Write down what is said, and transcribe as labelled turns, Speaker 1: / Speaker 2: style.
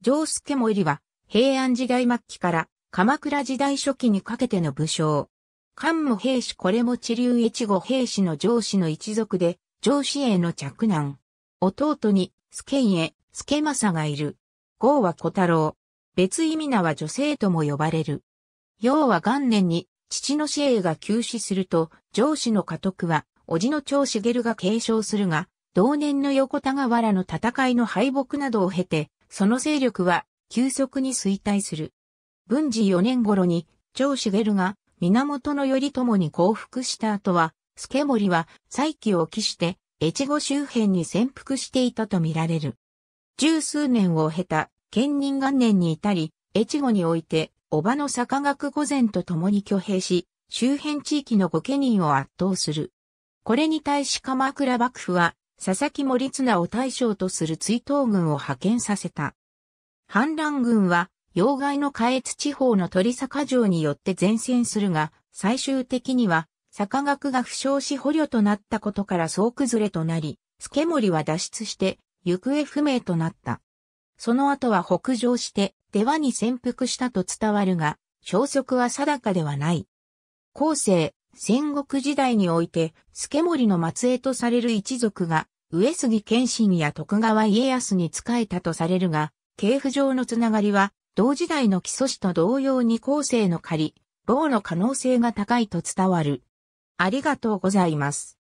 Speaker 1: 上助も入は、平安時代末期から鎌倉時代初期にかけての武将。関も兵士これも地流越後兵士の上司の一族で、上司への嫡男。弟に、助家、助政がいる。号は小太郎。別意味名は女性とも呼ばれる。要は元年に、父の死英が急死すると、上司の家督は、叔父の長茂が継承するが、同年の横田川原の戦いの敗北などを経て、その勢力は急速に衰退する。文治4年頃に、長茂が源頼朝に降伏した後は、助森は再起を期して、越後周辺に潜伏していたとみられる。十数年を経た、県人元年に至り、越後において、叔母の坂学御前と共に挙兵し、周辺地域の御家人を圧倒する。これに対し鎌倉幕府は、佐々木森綱を大将とする追悼軍を派遣させた。反乱軍は、要害の下越地方の鳥坂城によって前線するが、最終的には、坂学が負傷し捕虜となったことから総崩れとなり、助森は脱出して、行方不明となった。その後は北上して、出羽に潜伏したと伝わるが、消息は定かではない。後世、戦国時代において、助森の末裔とされる一族が、上杉謙信や徳川家康に仕えたとされるが、系譜上のつながりは、同時代の基礎史と同様に後世の仮、某の可能性が高いと伝わる。ありがとうございます。